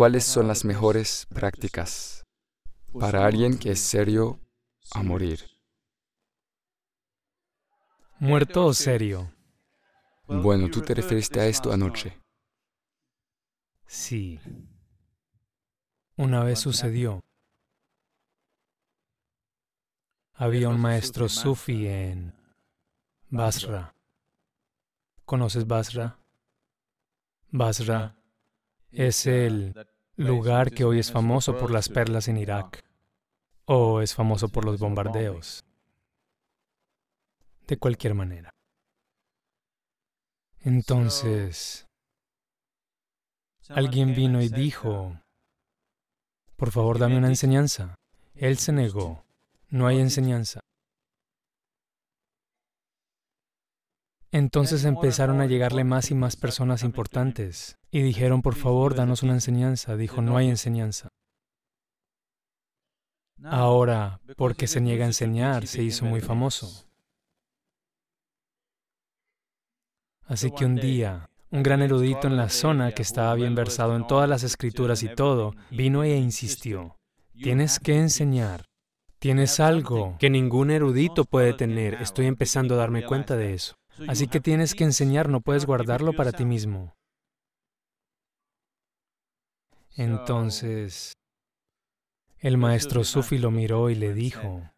cuáles son las mejores prácticas para alguien que es serio a morir. ¿Muerto o serio? Bueno, tú te referiste a esto anoche. Sí. Una vez sucedió. Había un maestro sufi en Basra. ¿Conoces Basra? Basra es uh, el lugar que hoy es famoso por las perlas en Irak ah. o es famoso por los bombardeos. De cualquier manera. Entonces, alguien vino y dijo, por favor dame una enseñanza. Él se negó. No hay enseñanza. Entonces empezaron a llegarle más y más personas importantes y dijeron, por favor, danos una enseñanza. Dijo, no hay enseñanza. Ahora, porque se niega a enseñar, se hizo muy famoso. Así que un día, un gran erudito en la zona que estaba bien versado en todas las escrituras y todo, vino e insistió, tienes que enseñar, tienes algo que ningún erudito puede tener, estoy empezando a darme cuenta de eso. Así que tienes que enseñar, no puedes guardarlo para ti mismo. Entonces, el maestro Sufi lo miró y le dijo,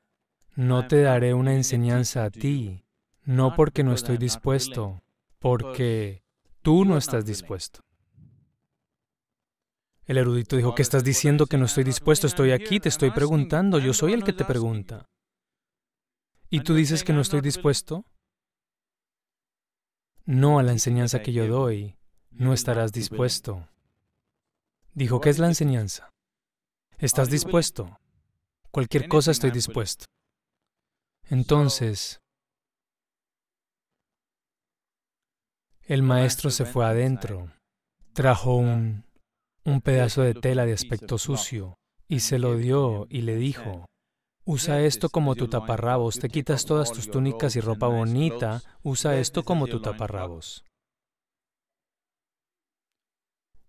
no te daré una enseñanza a ti, no porque no estoy dispuesto, porque tú no estás dispuesto. El erudito dijo, ¿qué estás diciendo que no estoy dispuesto? Estoy aquí, te estoy preguntando, yo soy el que te pregunta. ¿Y tú dices que no estoy dispuesto? no a la enseñanza que yo doy, no estarás dispuesto. Dijo, ¿qué es la enseñanza? ¿Estás dispuesto? Cualquier cosa estoy dispuesto. Entonces, el maestro se fue adentro, trajo un, un pedazo de tela de aspecto sucio y se lo dio y le dijo, Usa esto como tu taparrabos, te quitas todas tus túnicas y ropa bonita, usa esto como tu taparrabos.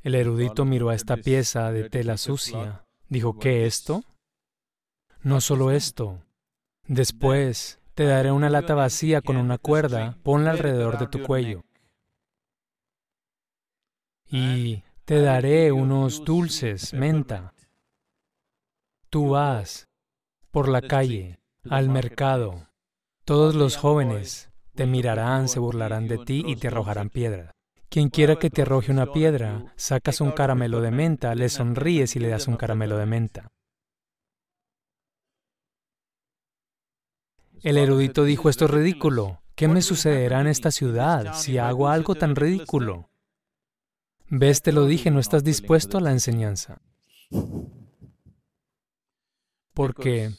El erudito miró a esta pieza de tela sucia. Dijo, ¿qué esto? No solo esto. Después te daré una lata vacía con una cuerda, ponla alrededor de tu cuello. Y te daré unos dulces, menta. Tú vas por la calle, al mercado, todos los jóvenes te mirarán, se burlarán de ti y te arrojarán piedra. Quien quiera que te arroje una piedra, sacas un caramelo de menta, le sonríes y le das un caramelo de menta. El erudito dijo, esto es ridículo. ¿Qué me sucederá en esta ciudad si hago algo tan ridículo? Ves, te lo dije, no estás dispuesto a la enseñanza. Porque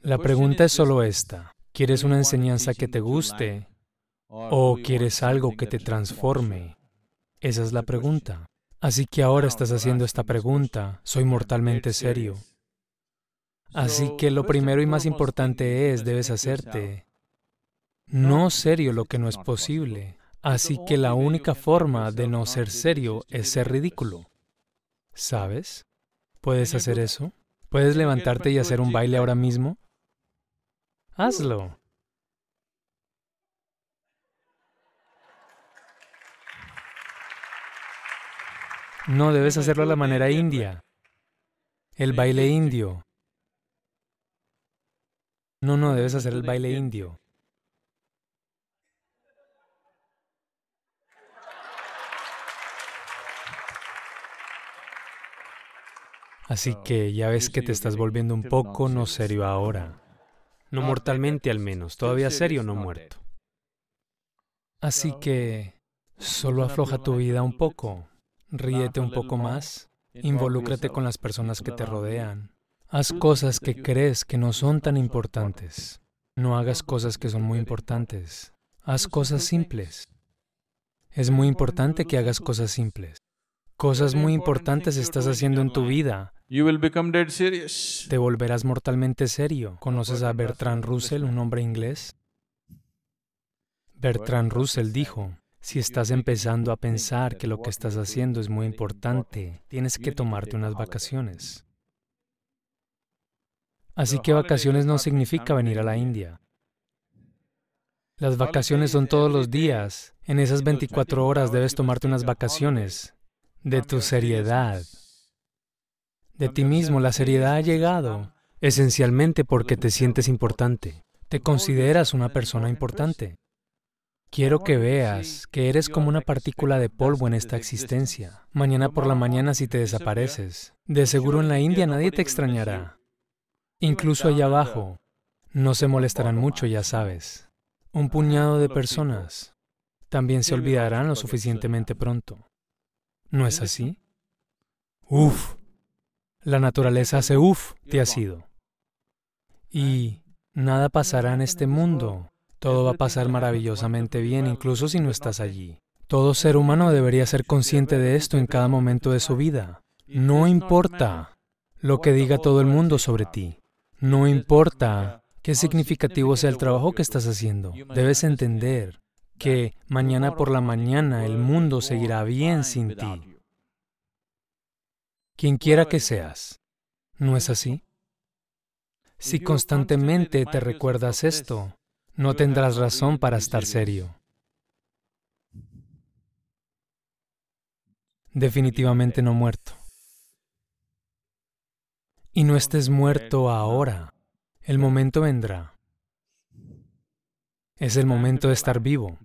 la pues pregunta es solo esta. ¿Quieres una enseñanza que te guste o quieres algo que te transforme? Esa es la pues pregunta. Así que ahora estás haciendo esta pregunta. Soy mortalmente serio. Así que lo primero y más importante es, debes hacerte no serio lo que no es posible. Así que la única forma de no ser serio es ser ridículo. ¿Sabes? ¿Puedes hacer eso? ¿Puedes levantarte y hacer un baile ahora mismo? Hazlo. No debes hacerlo a la manera india, el baile indio. No, no debes hacer el baile indio. Así que ya ves que te estás volviendo un poco no serio ahora no mortalmente al menos, todavía serio no muerto. Así que solo afloja tu vida un poco, ríete un poco más, involúcrate con las personas que te rodean, haz cosas que crees que no son tan importantes, no hagas cosas que son muy importantes, haz cosas simples. Es muy importante que hagas cosas simples. Cosas muy importantes estás haciendo en tu vida, te volverás mortalmente serio. ¿Conoces a Bertrand Russell, un hombre inglés? Bertrand Russell dijo, si estás empezando a pensar que lo que estás haciendo es muy importante, tienes que tomarte unas vacaciones. Así que vacaciones no significa venir a la India. Las vacaciones son todos los días. En esas 24 horas debes tomarte unas vacaciones de tu seriedad de ti mismo. La seriedad ha llegado esencialmente porque te sientes importante. Te consideras una persona importante. Quiero que veas que eres como una partícula de polvo en esta existencia. Mañana por la mañana si te desapareces, de seguro en la India nadie te extrañará. Incluso allá abajo, no se molestarán mucho, ya sabes. Un puñado de personas también se olvidarán lo suficientemente pronto. ¿No es así? Uf, la naturaleza hace uff, te ha sido. Y nada pasará en este mundo. Todo va a pasar maravillosamente bien, incluso si no estás allí. Todo ser humano debería ser consciente de esto en cada momento de su vida. No importa lo que diga todo el mundo sobre ti. No importa qué significativo sea el trabajo que estás haciendo. Debes entender que mañana por la mañana el mundo seguirá bien sin ti quien quiera que seas. ¿No es así? Si constantemente te recuerdas esto, no tendrás razón para estar serio. Definitivamente no muerto. Y no estés muerto pues, ahora. El momento vendrá. Es el momento de estar vivo.